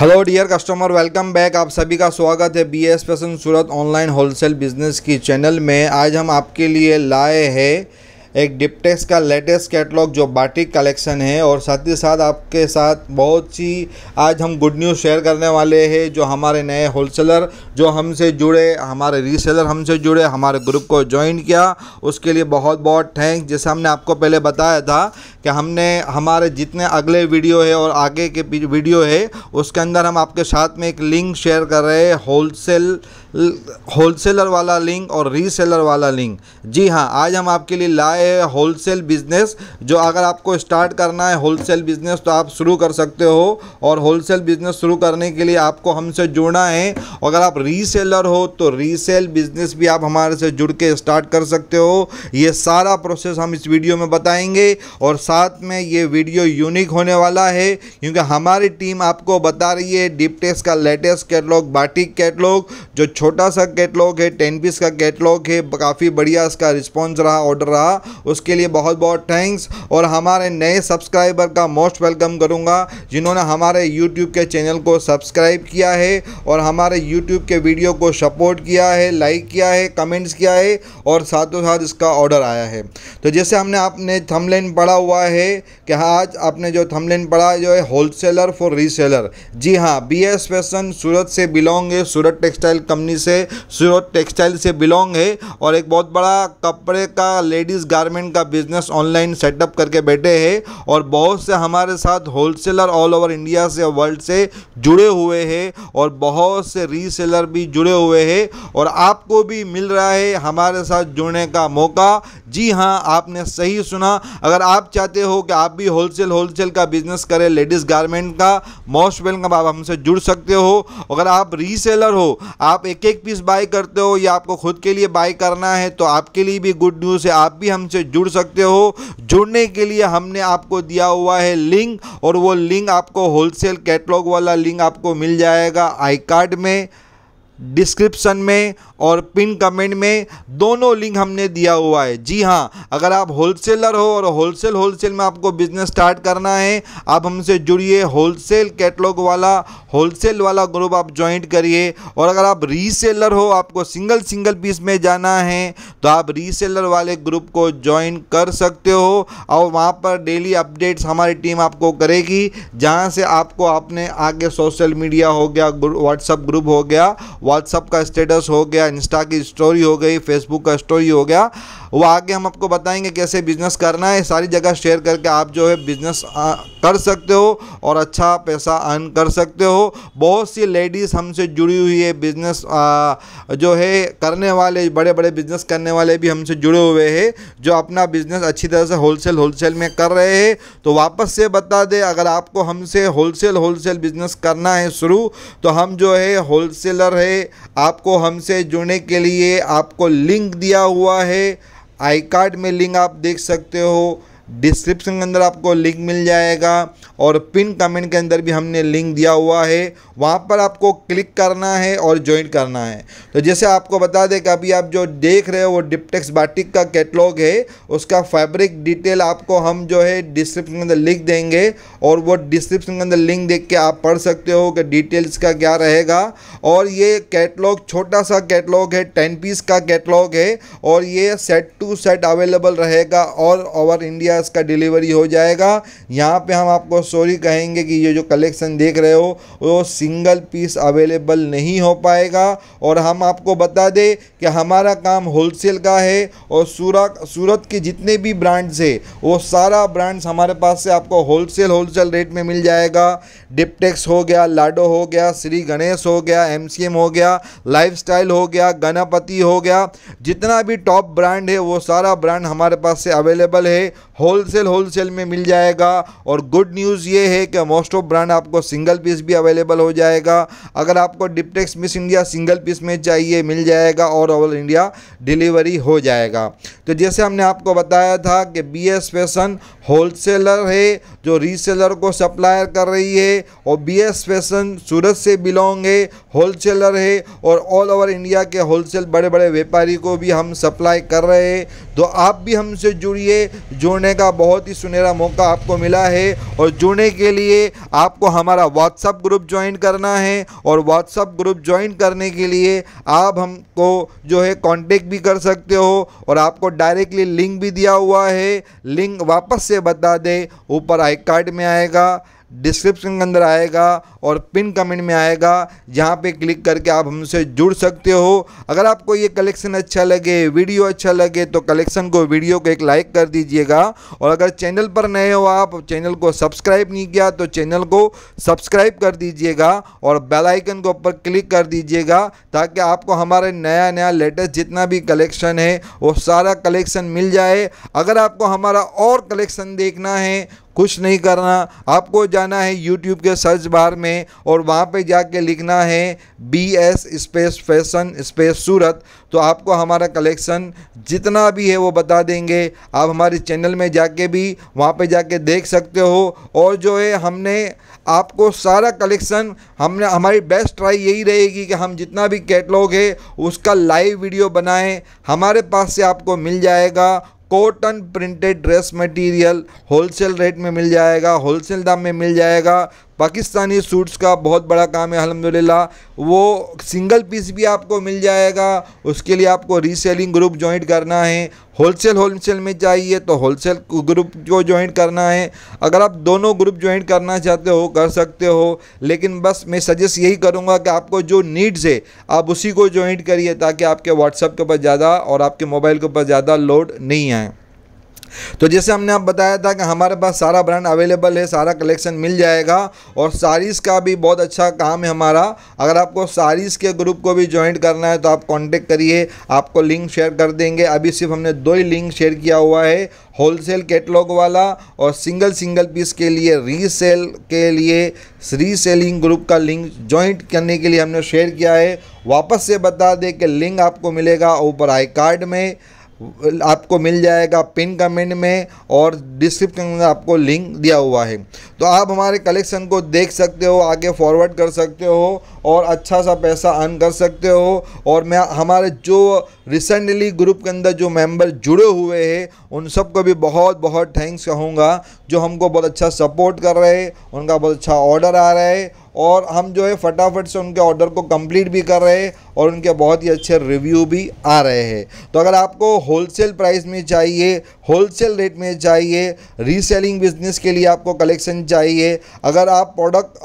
hello dear customer welcome back आप सभी का स्वागत है B S fashion Surat online wholesale business की चैनल में आज हम आपके लिए लाए हैं एक डिप्टेक्स का लेटेस्ट कैटलॉग जो बाटिक कलेक्शन है और साथ ही साथ आपके साथ बहुत सी आज हम गुड न्यूज़ शेयर करने वाले हैं जो हमारे नए होलसेलर जो हमसे जुड़े हमारे रीसेलर हमसे जुड़े हमारे ग्रुप को ज्वाइन किया उसके लिए बहुत बहुत थैंक जैसे हमने आपको पहले बताया था कि हमने हमारे जितने अगले वीडियो है और आगे के वीडियो है उसके अंदर हम आपके साथ में एक लिंक शेयर कर रहे हैं होलसेल होलसेलर वाला लिंक और रीसेलर वाला लिंक जी हाँ आज हम आपके लिए लाए हैं होलसेल बिज़नेस जो अगर आपको स्टार्ट करना है होलसेल बिज़नेस तो आप शुरू कर सकते हो और होलसेल बिज़नेस शुरू करने के लिए आपको हमसे जुड़ना है अगर आप रीसेलर हो तो रीसेल बिज़नेस भी आप हमारे से जुड़ के स्टार्ट कर सकते हो ये सारा प्रोसेस हम इस वीडियो में बताएंगे और साथ में ये वीडियो यूनिक होने वाला है क्योंकि हमारी टीम आपको बता रही है डीप टेस्ट का लेटेस्ट कैटलॉग बाटिक कैटलॉग जो छोटा सा कैटलॉग है टेन पीस का कैटलॉग है काफ़ी बढ़िया इसका रिस्पॉन्स रहा ऑर्डर रहा उसके लिए बहुत बहुत थैंक्स और हमारे नए सब्सक्राइबर का मोस्ट वेलकम करूँगा जिन्होंने हमारे यूट्यूब के चैनल को सब्सक्राइब किया है और हमारे यूट्यूब के वीडियो को सपोर्ट किया है लाइक किया है कमेंट्स किया है और साथों साथ इसका ऑर्डर आया है तो जैसे हमने आपने थमलेन पढ़ा हुआ है है कि हाँ आज आपने जो थमलिन पढ़ा जो है होलसेलर फॉर रीसेलर जी हाँ बी एस फैशन सूरत से बिलोंग है सूरत टेक्सटाइल कंपनी से सूरत टेक्सटाइल से बिलोंग है और एक बहुत बड़ा कपड़े का लेडीज़ गारमेंट का बिजनेस ऑनलाइन सेटअप करके बैठे है और बहुत से हमारे साथ होलसेलर ऑल ओवर इंडिया से वर्ल्ड से जुड़े हुए हैं और बहुत से रीसेलर भी जुड़े हुए हैं और आपको भी मिल रहा है हमारे साथ जुड़ने का मौका जी हाँ आपने सही सुना अगर आप चाहते चाहते हो कि आप भी होलसेल होलसेल का बिजनेस करें लेडीज़ गारमेंट का मोस्ट वेलकम आप हमसे जुड़ सकते हो अगर आप रीसेलर हो आप एक एक पीस बाय करते हो या आपको खुद के लिए बाय करना है तो आपके लिए भी गुड न्यूज़ है आप भी हमसे जुड़ सकते हो जुड़ने के लिए हमने आपको दिया हुआ है लिंक और वो लिंक आपको होलसेल कैटलॉग वाला लिंक आपको मिल जाएगा आई कार्ड में डिस्क्रिप्शन में और पिन कमेंट में दोनों लिंक हमने दिया हुआ है जी हाँ अगर आप होलसेलर हो और होलसेल होलसेल में आपको बिजनेस स्टार्ट करना है आप हमसे जुड़िए होलसेल कैटलॉग वाला होलसेल वाला ग्रुप आप ज्वाइंट करिए और अगर आप रीसेलर हो आपको सिंगल सिंगल पीस में जाना है तो आप रीसेलर वाले ग्रुप को ज्वाइन कर सकते हो और वहाँ पर डेली अपडेट्स हमारी टीम आपको करेगी जहाँ से आपको आपने आगे सोशल मीडिया हो गया व्हाट्सअप ग्रुप हो गया व्हाट्सअप का स्टेटस हो गया इंस्टा की स्टोरी हो गई फेसबुक का स्टोरी हो गया वो आगे हम आपको बताएंगे कैसे बिजनेस करना है सारी जगह शेयर करके आप जो है बिजनेस कर सकते हो और अच्छा पैसा अर्न कर सकते हो बहुत सी लेडीज़ हमसे जुड़ी हुई है बिजनेस जो है करने वाले बड़े बड़े बिजनेस करने वाले भी हमसे जुड़े हुए हैं जो अपना बिजनेस अच्छी तरह से होलसेल होलसेल में कर रहे हैं तो वापस से बता दें अगर आपको हमसे होलसेल होलसेल बिजनेस करना है शुरू तो हम जो है होलसेलर है आपको हमसे जुड़ने के लिए आपको लिंक दिया हुआ है आई कार्ड में लिंक आप देख सकते हो डिस्क्रिप्शन के अंदर आपको लिंक मिल जाएगा और पिन कमेंट के अंदर भी हमने लिंक दिया हुआ है वहाँ पर आपको क्लिक करना है और ज्वाइन करना है तो जैसे आपको बता दें कि अभी आप जो देख रहे हो वो डिप्टेक्स बाटिक का कैटलॉग है उसका फैब्रिक डिटेल आपको हम जो है डिस्क्रिप्शन के अंदर लिख देंगे और वो डिस्क्रिप्शन के अंदर लिंक देख के आप पढ़ सकते हो कि डिटेल्स का क्या रहेगा और ये कैटलॉग छोटा सा कैटलॉग है टेन पीस का कैटलॉग है और ये सेट टू सेट अवेलेबल रहेगा ऑल ओवर इंडिया जाएगा इसका डिलीवरी हो जाएगा यहाँ पे हम आपको सॉरी कहेंगे कि ये जो कलेक्शन देख रहे हो वो सिंगल पीस अवेलेबल नहीं हो पाएगा और हम आपको बता दें कि हमारा काम होलसेल का है और सूरत सूरत के जितने भी ब्रांड्स है वो सारा ब्रांड्स हमारे पास से आपको होलसेल होलसेल रेट में मिल जाएगा डिपटेक्स हो गया लाडो हो गया श्री गणेश हो गया एम हो गया लाइफ हो गया गणपति हो गया जितना भी टॉप ब्रांड है वो सारा ब्रांड हमारे पास से अवेलेबल है होलसेल होलसेल में मिल जाएगा और गुड न्यूज़ ये है कि मोस्ट ऑफ ब्रांड आपको सिंगल पीस भी अवेलेबल हो जाएगा अगर आपको Deeptex Miss India single piece में चाहिए मिल जाएगा और ऑल इंडिया डिलीवरी हो जाएगा तो जैसे हमने आपको बताया था कि बी एस फैसन होलसेलर है जो रीसेलर को सप्लायर कर रही है और बी एस फैसन सूरत से बिलोंग है होलसेलर है और ऑल ओवर इंडिया के होलसेल बड़े बड़े व्यापारी को भी हम सप्लाई कर रहे हैं तो आप भी हमसे जुड़िए जुड़ने का बहुत ही सुनहरा मौका आपको मिला है और जुड़ने के लिए आपको हमारा व्हाट्सअप ग्रुप ज्वाइन करना है और व्हाट्सअप ग्रुप ज्वाइन करने के लिए आप हमको जो है कॉन्टेक्ट भी कर सकते हो और आपको डायरेक्टली लिंक भी दिया हुआ है लिंक वापस से बता दें ऊपर आई कार्ड में आएगा डिस्क्रिप्शन के अंदर आएगा और पिन कमेंट में आएगा जहाँ पे क्लिक करके आप हमसे जुड़ सकते हो अगर आपको ये कलेक्शन अच्छा लगे वीडियो अच्छा लगे तो कलेक्शन को वीडियो को एक लाइक कर दीजिएगा और अगर चैनल पर नए हो आप चैनल को सब्सक्राइब नहीं किया तो चैनल को सब्सक्राइब कर दीजिएगा और बेल आइकन के ऊपर क्लिक कर दीजिएगा ताकि आपको हमारे नया नया लेटेस्ट जितना भी कलेक्शन है वो सारा कलेक्शन मिल जाए अगर आपको हमारा और कलेक्शन देखना है कुछ नहीं करना आपको जाना है यूट्यूब के सर्च बार में और वहाँ पे जाके लिखना है B S space fashion space Surat तो आपको हमारा कलेक्शन जितना भी है वो बता देंगे आप हमारे चैनल में जाके भी वहाँ पे जाके देख सकते हो और जो है हमने आपको सारा कलेक्शन हमने हमारी बेस्ट ट्राई यही रहेगी कि हम जितना भी कैटलॉग है उसका लाइव वीडियो बनाएं हमारे पास से आपको मिल जाएगा cotton printed dress material wholesale rate में मिल जाएगा होलसेल दाम में मिल जाएगा पाकिस्तानी सूट्स का बहुत बड़ा काम है अलहमदिल्ला वो सिंगल पीस भी आपको मिल जाएगा उसके लिए आपको रीसेलिंग ग्रुप ज्वाइंट करना है होलसेल होलसेल में चाहिए तो होलसेल ग्रुप को ज्वाइंट करना है अगर आप दोनों ग्रुप ज्वाइंट करना चाहते हो कर सकते हो लेकिन बस मैं सजेस्ट यही करूँगा कि आपको जो नीड्स है आप उसी को ज्वाइंट करिए ताकि आपके व्हाट्सअप के ऊपर ज़्यादा और आपके मोबाइल के ऊपर ज़्यादा लोड नहीं आए तो जैसे हमने आप बताया था कि हमारे पास सारा ब्रांड अवेलेबल है सारा कलेक्शन मिल जाएगा और साड़ीज़ का भी बहुत अच्छा काम है हमारा अगर आपको साड़ीज़ के ग्रुप को भी ज्वाइन करना है तो आप कॉन्टेक्ट करिए आपको लिंक शेयर कर देंगे अभी सिर्फ हमने दो ही लिंक शेयर किया हुआ है होलसेल कैटलॉग वाला और सिंगल सिंगल पीस के लिए रीसेल के लिए रीसेलिंग ग्रुप का लिंक ज्वाइंट करने के लिए हमने शेयर किया है वापस से बता दें कि लिंक आपको मिलेगा ऊपर आई कार्ड में आपको मिल जाएगा पिन कमेंट में और डिस्क्रिप्शन में आपको लिंक दिया हुआ है तो आप हमारे कलेक्शन को देख सकते हो आगे फॉरवर्ड कर सकते हो और अच्छा सा पैसा अर्न कर सकते हो और मैं हमारे जो रिसेंटली ग्रुप के अंदर जो मेंबर जुड़े हुए हैं उन सबको भी बहुत बहुत थैंक्स कहूँगा जो हमको बहुत अच्छा सपोर्ट कर रहे हैं उनका बहुत अच्छा ऑर्डर आ रहा है और हम जो है फटाफट से उनके ऑर्डर को कंप्लीट भी कर रहे हैं और उनके बहुत ही अच्छे रिव्यू भी आ रहे हैं तो अगर आपको होलसेल प्राइस में चाहिए होलसेल रेट में चाहिए रीसेलिंग बिजनेस के लिए आपको कलेक्शन चाहिए अगर आप प्रोडक्ट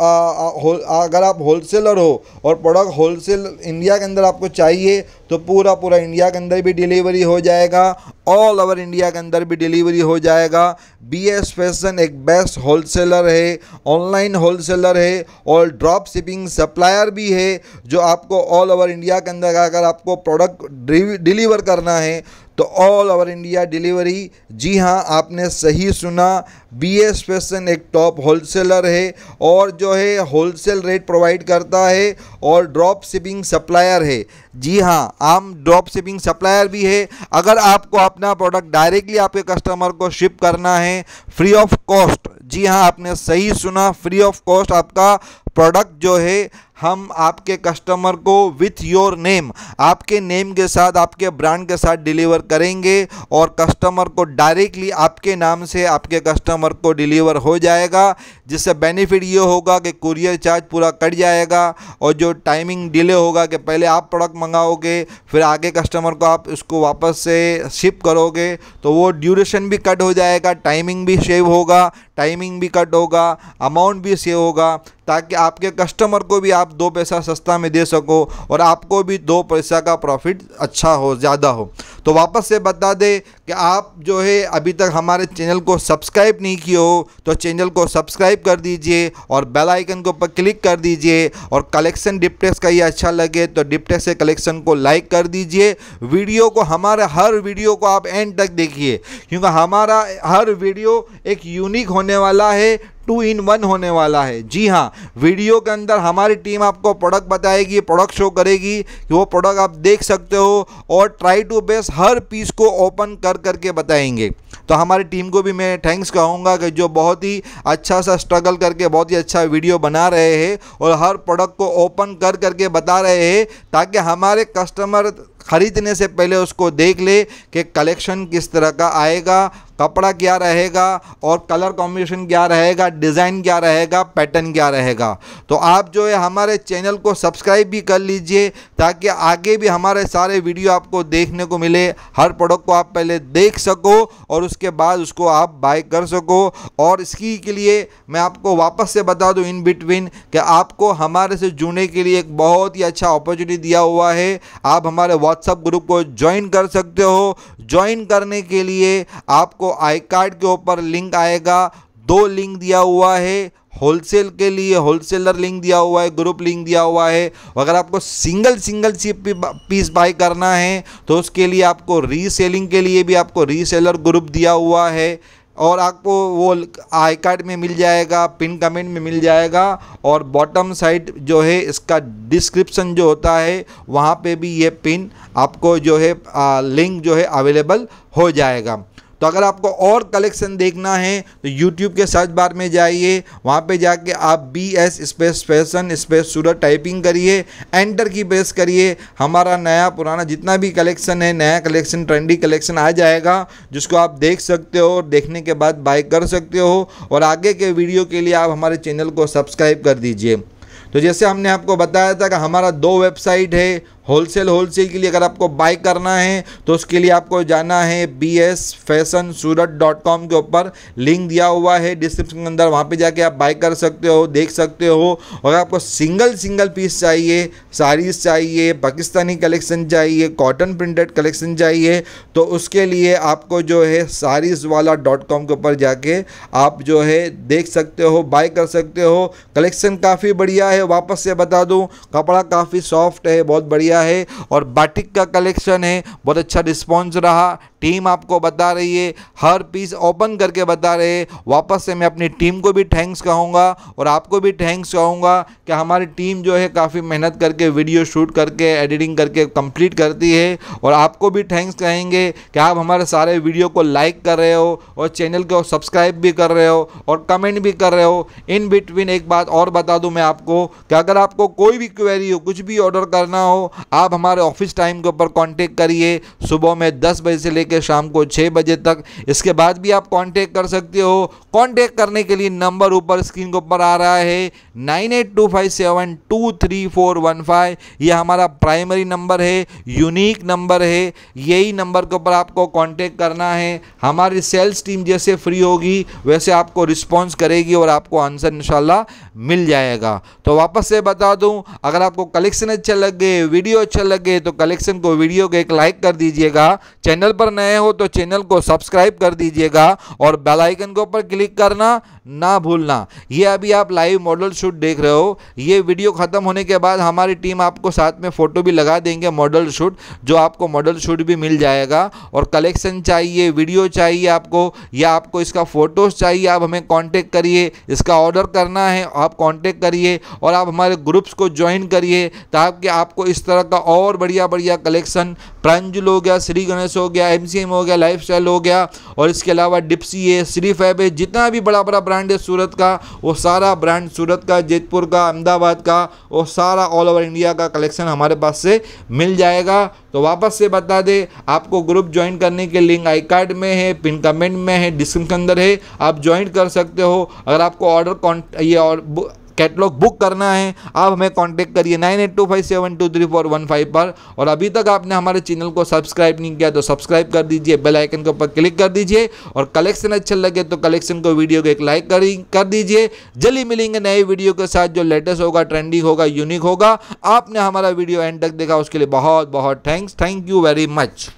अगर आप होलसेलर हो और प्रोडक्ट होलसेल इंडिया के अंदर आपको चाहिए तो पूरा पूरा इंडिया के अंदर भी डिलीवरी हो जाएगा ऑल ओवर इंडिया के अंदर भी डिलीवरी हो जाएगा बी एस फैशन एक बेस्ट होलसेलर है ऑनलाइन होलसेलर है और ड्रॉप शिपिंग सप्लायर भी है जो आपको ऑल ओवर इंडिया के अंदर अगर आपको प्रोडक्ट डिलीवर करना है तो ऑल ओवर इंडिया डिलीवरी जी हाँ आपने सही सुना बी एस फैशन एक टॉप होलसेलर है और जो है होलसेल रेट प्रोवाइड करता है और ड्रॉप शिपिंग सप्लायर है जी हाँ आम ड्रॉप शिपिंग सप्लायर भी है अगर आपको अपना प्रोडक्ट डायरेक्टली आपके कस्टमर को शिप करना है फ्री ऑफ कॉस्ट जी हाँ आपने सही सुना फ्री ऑफ कॉस्ट आपका प्रोडक्ट जो है हम आपके कस्टमर को विथ योर नेम आपके नेम के साथ आपके ब्रांड के साथ डिलीवर करेंगे और कस्टमर को डायरेक्टली आपके नाम से आपके कस्टमर को डिलीवर हो जाएगा जिससे बेनिफिट ये होगा कि कुरियर चार्ज पूरा कट जाएगा और जो टाइमिंग डिले होगा कि पहले आप प्रोडक्ट मंगाओगे फिर आगे कस्टमर को आप उसको वापस से शिप करोगे तो वो ड्यूरेशन भी कट हो जाएगा टाइमिंग भी सेव होगा टाइमिंग भी कट होगा अमाउंट भी सेव होगा ताकि आपके कस्टमर को भी आप दो पैसा सस्ता में दे सको और आपको भी दो पैसा का प्रॉफिट अच्छा हो ज़्यादा हो तो वापस से बता दें कि आप जो है अभी तक हमारे चैनल को सब्सक्राइब नहीं किए हो तो चैनल को सब्सक्राइब कर दीजिए और बेल आइकन के ऊपर क्लिक कर दीजिए और कलेक्शन डिपटेक्स का ये अच्छा लगे तो डिपटेक्स के कलेक्शन को लाइक कर दीजिए वीडियो को हमारे हर वीडियो को आप एंड तक देखिए क्योंकि हमारा हर वीडियो एक यूनिक होने वाला है टू इन वन होने वाला है जी हाँ वीडियो के अंदर हमारी टीम आपको प्रोडक्ट बताएगी प्रोडक्ट शो करेगी कि वो प्रोडक्ट आप देख सकते हो और ट्राई टू बेस हर पीस को ओपन कर करके बताएंगे तो हमारी टीम को भी मैं थैंक्स कहूँगा कि जो बहुत ही अच्छा सा स्ट्रगल करके बहुत ही अच्छा वीडियो बना रहे हैं और हर प्रोडक्ट को ओपन कर करके बता रहे हैं ताकि हमारे कस्टमर ख़रीदने से पहले उसको देख ले कि कलेक्शन किस तरह का आएगा कपड़ा क्या रहेगा और कलर कॉम्बिनेशन क्या रहेगा डिज़ाइन क्या रहेगा पैटर्न क्या रहेगा तो आप जो है हमारे चैनल को सब्सक्राइब भी कर लीजिए ताकि आगे भी हमारे सारे वीडियो आपको देखने को मिले हर प्रोडक्ट को आप पहले देख सको और उसके बाद उसको आप बाय कर सको और इसकी के लिए मैं आपको वापस से बता दूँ इन बिटवीन कि आपको हमारे से जुड़ने के लिए एक बहुत ही अच्छा अपॉर्चुनिटी दिया हुआ है आप हमारे व्हाट्सअप ग्रुप को ज्वाइन कर सकते हो ज्वाइन करने के लिए आपको आई कार्ड के ऊपर लिंक आएगा दो लिंक दिया हुआ है होलसेल के लिए होलसेलर लिंक दिया हुआ है ग्रुप लिंक दिया हुआ है अगर आपको सिंगल सिंगल सी पीस बाय करना है तो उसके लिए आपको रीसेलिंग के लिए भी आपको रीसेलर ग्रुप दिया हुआ है और आपको वो आई कार्ड में मिल जाएगा पिन कमेंट में मिल जाएगा और बॉटम साइड जो है इसका डिस्क्रिप्शन जो होता है वहाँ पे भी ये पिन आपको जो है आ, लिंक जो है अवेलेबल हो जाएगा तो अगर आपको और कलेक्शन देखना है तो यूट्यूब के सर्च बार में जाइए वहाँ पे जाके आप B S space fashion space Surat typing करिए एंटर की प्रेस करिए हमारा नया पुराना जितना भी कलेक्शन है नया कलेक्शन ट्रेंडी कलेक्शन आ जाएगा जिसको आप देख सकते हो और देखने के बाद बाय कर सकते हो और आगे के वीडियो के लिए आप हमारे चैनल को सब्सक्राइब कर दीजिए तो जैसे हमने आपको बताया था कि हमारा दो वेबसाइट है होलसेल होलसेल के लिए अगर आपको बाय करना है तो उसके लिए आपको जाना है B S fashion Surat dot com के ऊपर लिंक दिया हुआ है डिस्क्रिप्शन के अंदर वहाँ पे जाके आप बाय कर सकते हो देख सकते हो और आपको सिंगल सिंगल पीस चाहिए साड़ीज़ चाहिए पाकिस्तानी कलेक्शन चाहिए कॉटन प्रिंटेड कलेक्शन चाहिए तो उसके लिए आपको जो है साड़ीज़ वाला डॉट कॉम के ऊपर जाके आप जो है देख सकते हो बाय कर सकते हो कलेक्शन काफ़ी बढ़िया है है वापस से बता दूं कपड़ा काफ़ी सॉफ्ट है बहुत बढ़िया है और बाटिक का कलेक्शन है बहुत अच्छा रिस्पॉन्स रहा टीम आपको बता रही है हर पीस ओपन करके बता रहे हैं वापस से मैं अपनी टीम को भी थैंक्स कहूँगा और आपको भी थैंक्स कहूँगा कि हमारी टीम जो है काफ़ी मेहनत करके वीडियो शूट करके एडिटिंग करके कंप्लीट करती है और आपको भी थैंक्स कहेंगे कि आप हमारे सारे वीडियो को लाइक कर रहे हो और चैनल को सब्सक्राइब भी कर रहे हो और कमेंट भी कर रहे हो इन बिटवीन एक बात और बता दूँ मैं आपको कि अगर आपको कोई भी क्वेरी हो कुछ भी ऑर्डर करना हो आप हमारे ऑफिस टाइम के ऊपर कांटेक्ट करिए सुबह में 10 बजे से लेकर शाम को 6 बजे तक इसके बाद भी आप कांटेक्ट कर सकते हो कांटेक्ट करने के लिए नंबर ऊपर स्क्रीन के ऊपर आ रहा है nine eight two five seven two three four one five ये हमारा प्राइमरी नंबर है यूनिक नंबर है यही नंबर के ऊपर आपको कॉन्टेक्ट करना है हमारी सेल्स टीम जैसे फ्री होगी वैसे आपको रिस्पॉन्स करेगी और आपको आंसर इंशाल्लाह मिल जाएगा तो वापस से बता दूं अगर आपको कलेक्शन अच्छा लगे वीडियो अच्छा लगे तो कलेक्शन को वीडियो को एक लाइक कर दीजिएगा चैनल पर नए हो तो चैनल को सब्सक्राइब कर दीजिएगा और बेल आइकन के ऊपर क्लिक करना ना भूलना ये अभी आप लाइव मॉडल शूट देख रहे हो ये वीडियो ख़त्म होने के बाद हमारी टीम आपको साथ में फ़ोटो भी लगा देंगे मॉडल शूट जो आपको मॉडल शूट भी मिल जाएगा और कलेक्शन चाहिए वीडियो चाहिए आपको या आपको इसका फ़ोटोज़ चाहिए आप हमें कॉन्टेक्ट करिए इसका ऑर्डर करना है आप कॉन्टेक्ट करिए और आप हमारे ग्रुप्स को ज्वाइन करिए ताकि आपको इस तरह का और बढ़िया बढ़िया कलेक्शन प्रांजुल हो गया श्री गणेश हो गया एम हो गया लाइफ हो गया और इसके अलावा डिप्सी है श्री फैब है जितना भी बड़ा बड़ा ब्रांड है सूरत का वो सारा ब्रांड सूरत का जेतपुर का अहमदाबाद का वो सारा ऑल ओवर इंडिया का कलेक्शन हमारे पास से मिल जाएगा तो वापस से बता दे आपको ग्रुप ज्वाइन करने के लिंक आई कार्ड में है पिन कमेंट में है डिस्क्रिप्शन के अंदर है आप ज्वाइन कर सकते हो अगर आपको ऑर्डर कॉन्ट ये कैटलॉग बुक करना है आप हमें कांटेक्ट करिए nine eight two five seven two three four one five पर और अभी तक आपने हमारे चैनल को सब्सक्राइब नहीं किया तो सब्सक्राइब कर दीजिए बेल आइकन के ऊपर क्लिक कर दीजिए और कलेक्शन अच्छा लगे तो कलेक्शन को वीडियो को एक लाइक कर, कर दीजिए जल्दी मिलेंगे नए वीडियो के साथ जो लेटेस्ट होगा ट्रेंडिंग होगा यूनिक होगा आपने हमारा वीडियो एंड तक देखा उसके लिए बहुत बहुत thanks thank you very much